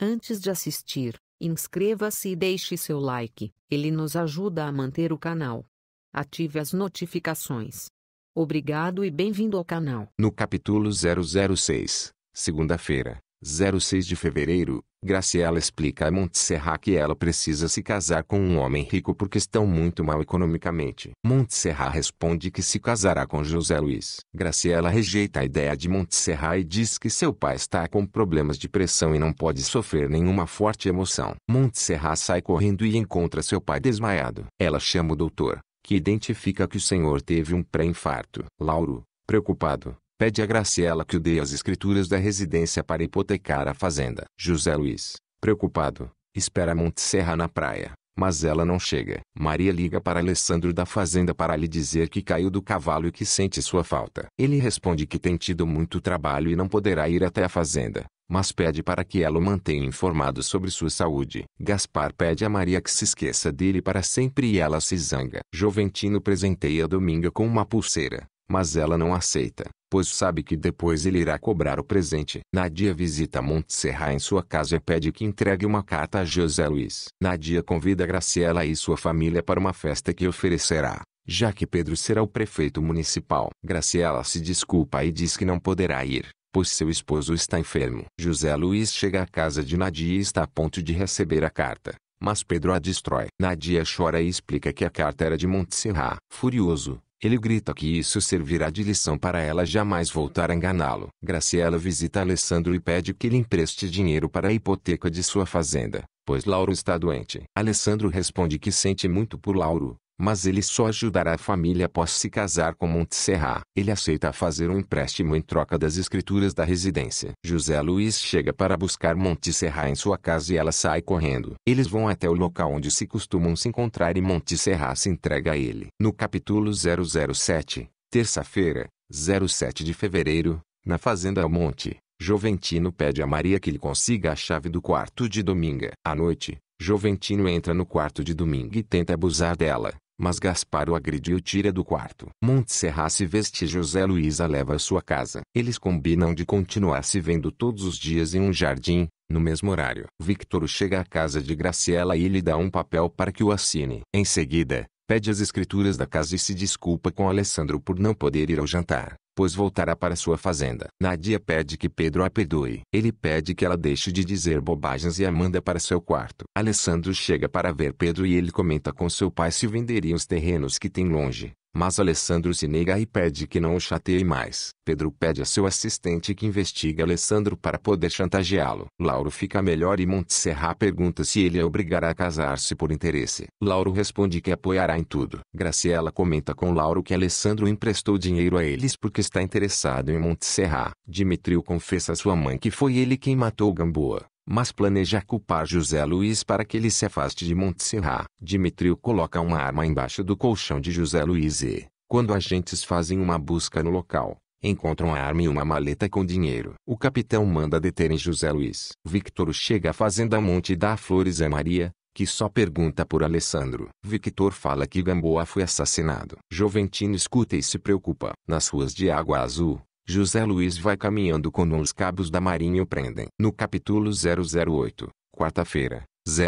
Antes de assistir, inscreva-se e deixe seu like, ele nos ajuda a manter o canal. Ative as notificações. Obrigado e bem-vindo ao canal. No capítulo 006, segunda-feira, 06 de fevereiro, Graciela explica a Montserrat que ela precisa se casar com um homem rico porque estão muito mal economicamente. Montserrat responde que se casará com José Luiz. Graciela rejeita a ideia de Montserrat e diz que seu pai está com problemas de pressão e não pode sofrer nenhuma forte emoção. Montserrat sai correndo e encontra seu pai desmaiado. Ela chama o doutor, que identifica que o senhor teve um pré-infarto. Lauro, preocupado, pede a Graciela que o dê as escrituras da residência para hipotecar a fazenda. José Luiz, preocupado, espera Montserra na praia, mas ela não chega. Maria liga para Alessandro da fazenda para lhe dizer que caiu do cavalo e que sente sua falta. Ele responde que tem tido muito trabalho e não poderá ir até a fazenda, mas pede para que ela o mantenha informado sobre sua saúde. Gaspar pede a Maria que se esqueça dele para sempre e ela se zanga. Joventino presenteia Dominga com uma pulseira, mas ela não aceita, pois sabe que depois ele irá cobrar o presente. Nadia visita Montserrat em sua casa e pede que entregue uma carta a José Luiz. Nadia convida Graciela e sua família para uma festa que oferecerá, já que Pedro será o prefeito municipal. Graciela se desculpa e diz que não poderá ir, pois seu esposo está enfermo. José Luiz chega à casa de Nadia e está a ponto de receber a carta. Mas Pedro a destrói. Nadia chora e explica que a carta era de Montserrat. Furioso, ele grita que isso servirá de lição para ela jamais voltar a enganá-lo. Graciela visita Alessandro e pede que lhe empreste dinheiro para a hipoteca de sua fazenda, pois Lauro está doente. Alessandro responde que sente muito por Lauro, mas ele só ajudará a família após se casar com Montserrat. Ele aceita fazer um empréstimo em troca das escrituras da residência. José Luiz chega para buscar Montserrat em sua casa e ela sai correndo. Eles vão até o local onde se costumam se encontrar e Montserrat se entrega a ele. No capítulo 007, terça-feira, 07 de fevereiro, na fazenda ao monte, Joventino pede a Maria que lhe consiga a chave do quarto de Dominga. À noite, Joventino entra no quarto de Dominga e tenta abusar dela. Mas Gaspar o agrediu e tira do quarto. Montserrat se veste e José Luísa leva a sua casa. Eles combinam de continuar se vendo todos os dias em um jardim, no mesmo horário. Victor chega à casa de Graciela e lhe dá um papel para que o assine. Em seguida, pede as escrituras da casa e se desculpa com Alessandro por não poder ir ao jantar pois voltará para sua fazenda. Nadia pede que Pedro a perdoe. Ele pede que ela deixe de dizer bobagens e a manda para seu quarto. Alessandro chega para ver Pedro e ele comenta com seu pai se venderiam os terrenos que tem longe. Mas Alessandro se nega e pede que não o chateie mais. Pedro pede a seu assistente que investigue Alessandro para poder chantageá-lo. Lauro fica melhor e Montserrat pergunta se ele a obrigará a casar-se por interesse. Lauro responde que apoiará em tudo. Graciela comenta com Lauro que Alessandro emprestou dinheiro a eles porque está interessado em Montserrat. Dimitrio confessa a sua mãe que foi ele quem matou Gamboa mas planeja culpar José Luiz para que ele se afaste de Montserrat. Dimitrio coloca uma arma embaixo do colchão de José Luiz e, quando agentes fazem uma busca no local, encontram a arma e uma maleta com dinheiro. O capitão manda deterem José Luiz. Victor chega à fazenda Monte da flores a Maria, que só pergunta por Alessandro. Victor fala que Gamboa foi assassinado. Joventino escuta e se preocupa. Nas ruas de Água Azul, José Luiz vai caminhando quando os cabos da Marinha o prendem. No capítulo 008, quarta-feira,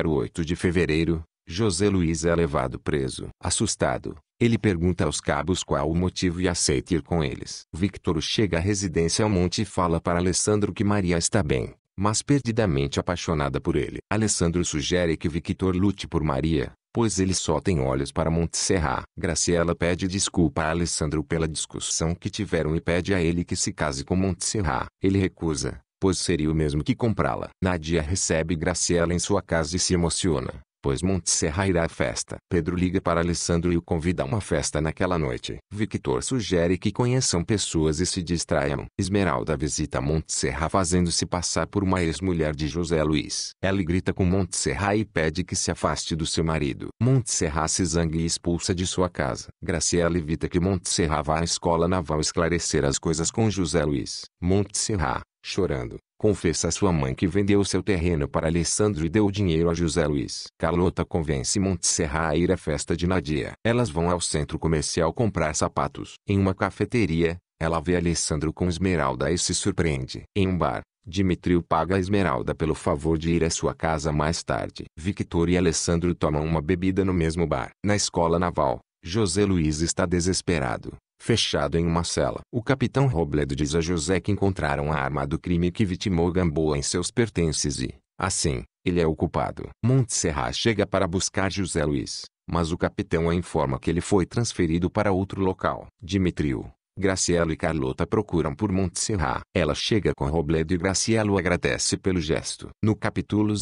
08 de fevereiro, José Luiz é levado preso. Assustado, ele pergunta aos cabos qual o motivo e aceita ir com eles. Victor chega à residência ao Monte e fala para Alessandro que Maria está bem mas perdidamente apaixonada por ele. Alessandro sugere que Victor lute por Maria, pois ele só tem olhos para Montserrat. Graciela pede desculpa a Alessandro pela discussão que tiveram e pede a ele que se case com Montserrat. Ele recusa, pois seria o mesmo que comprá-la. Nadia recebe Graciela em sua casa e se emociona pois Montserrat irá à festa. Pedro liga para Alessandro e o convida a uma festa naquela noite. Victor sugere que conheçam pessoas e se distraiam. Esmeralda visita Montserrat fazendo-se passar por uma ex-mulher de José Luiz. Ela grita com Montserrat e pede que se afaste do seu marido. Montserrat se zangue e expulsa de sua casa. Graciela evita que Montserrat vá à escola naval esclarecer as coisas com José Luiz. Montserrat, chorando, confessa a sua mãe que vendeu seu terreno para Alessandro e deu o dinheiro a José Luiz. Carlota convence Montserrat a ir à festa de Nadia. Elas vão ao centro comercial comprar sapatos. Em uma cafeteria, ela vê Alessandro com Esmeralda e se surpreende. Em um bar, Dimitrio paga a Esmeralda pelo favor de ir à sua casa mais tarde. Victor e Alessandro tomam uma bebida no mesmo bar. Na escola naval, José Luiz está desesperado. Fechado em uma cela, o capitão Robledo diz a José que encontraram a arma do crime que vitimou Gamboa em seus pertences e, assim, ele é o culpado. Montserrat chega para buscar José Luiz, mas o capitão a informa que ele foi transferido para outro local. Dimitriu, Gracielo e Carlota procuram por Montserrat. Ela chega com Robledo e o agradece pelo gesto. No capítulo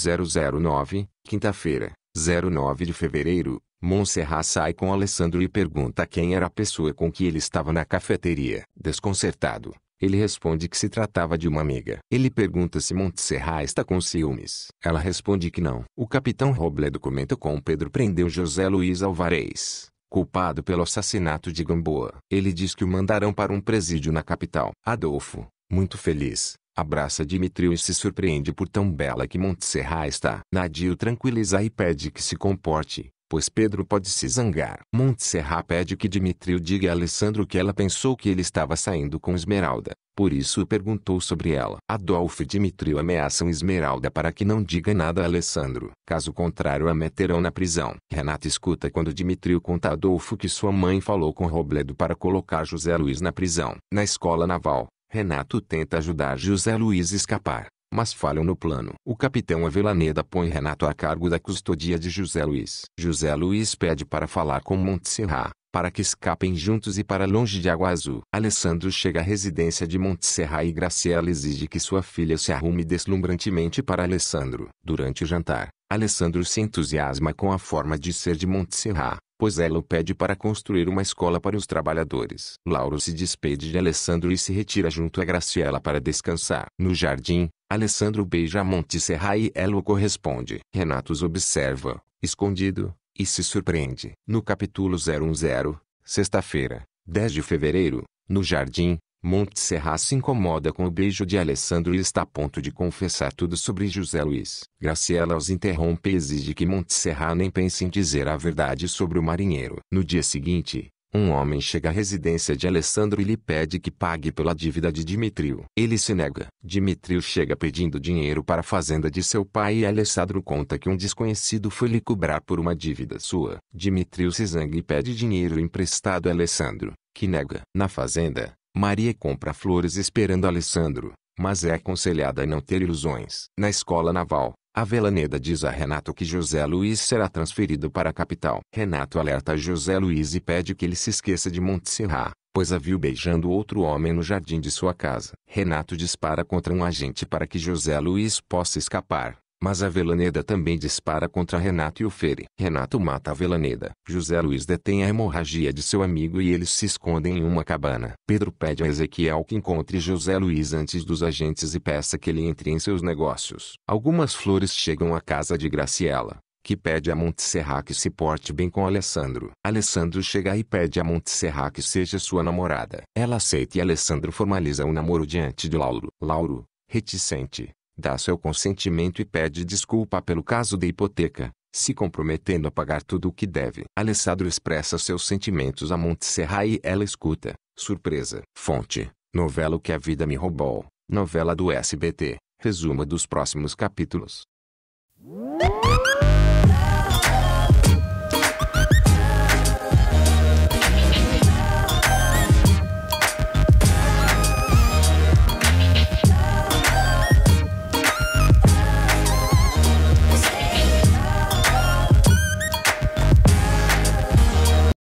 009, quinta-feira, 09 de fevereiro, Monserrat sai com Alessandro e pergunta quem era a pessoa com que ele estava na cafeteria. Desconcertado, ele responde que se tratava de uma amiga. Ele pergunta se Montserrat está com ciúmes. Ela responde que não. O capitão Robledo comenta com Pedro prendeu José Luiz Alvarez, culpado pelo assassinato de Gamboa. Ele diz que o mandarão para um presídio na capital. Adolfo, muito feliz, abraça Dimitriu e se surpreende por tão bela que Montserrat está. Nadio tranquiliza e pede que se comporte pois Pedro pode se zangar. Montserrat pede que Dimitriu diga a Alessandro que ela pensou que ele estava saindo com Esmeralda, por isso perguntou sobre ela. Adolfo e Dmitrio ameaçam Esmeralda para que não diga nada a Alessandro. Caso contrário a meterão na prisão. Renata escuta quando Dimitriu conta a Adolfo que sua mãe falou com Robledo para colocar José Luiz na prisão. Na escola naval, Renato tenta ajudar José Luiz a escapar mas falham no plano. O capitão Avelaneda põe Renato a cargo da custodia de José Luiz. José Luiz pede para falar com Montserrat, para que escapem juntos e para longe de Água Azul. Alessandro chega à residência de Montserrat e Graciela exige que sua filha se arrume deslumbrantemente para Alessandro. Durante o jantar, Alessandro se entusiasma com a forma de ser de Montserrat, pois ela o pede para construir uma escola para os trabalhadores. Lauro se despede de Alessandro e se retira junto a Graciela para descansar. No jardim, Alessandro beija Monte Serra e Elo corresponde. Renatos observa, escondido, e se surpreende. No capítulo 010, sexta-feira, 10 de fevereiro, no jardim, Monte se incomoda com o beijo de Alessandro e está a ponto de confessar tudo sobre José Luiz. Graciela os interrompe e exige que Monte nem pense em dizer a verdade sobre o marinheiro. No dia seguinte, um homem chega à residência de Alessandro e lhe pede que pague pela dívida de Dimitriu. Ele se nega. Dimitriu chega pedindo dinheiro para a fazenda de seu pai e Alessandro conta que um desconhecido foi lhe cobrar por uma dívida sua. Dimitriu se zanga e pede dinheiro emprestado a Alessandro, que nega. Na fazenda, Maria compra flores esperando Alessandro, mas é aconselhada a não ter ilusões. Na escola naval, Avellaneda diz a Renato que José Luiz será transferido para a capital. Renato alerta José Luiz e pede que ele se esqueça de Montserrat, pois a viu beijando outro homem no jardim de sua casa. Renato dispara contra um agente para que José Luiz possa escapar. Mas a Velaneda também dispara contra Renato e o fere. Renato mata a Velaneda. José Luiz detém a hemorragia de seu amigo e eles se escondem em uma cabana. Pedro pede a Ezequiel que encontre José Luiz antes dos agentes e peça que ele entre em seus negócios. Algumas flores chegam à casa de Graciela que pede a Montserrat que se porte bem com Alessandro. Alessandro chega e pede a Montserrat que seja sua namorada. Ela aceita e Alessandro formaliza o um namoro diante de Lauro. Lauro, reticente, dá seu consentimento e pede desculpa pelo caso da hipoteca, se comprometendo a pagar tudo o que deve. Alessandro expressa seus sentimentos a Montserrat e ela escuta, surpresa. Fonte: Novela que a vida me roubou, novela do SBT, resuma dos próximos capítulos.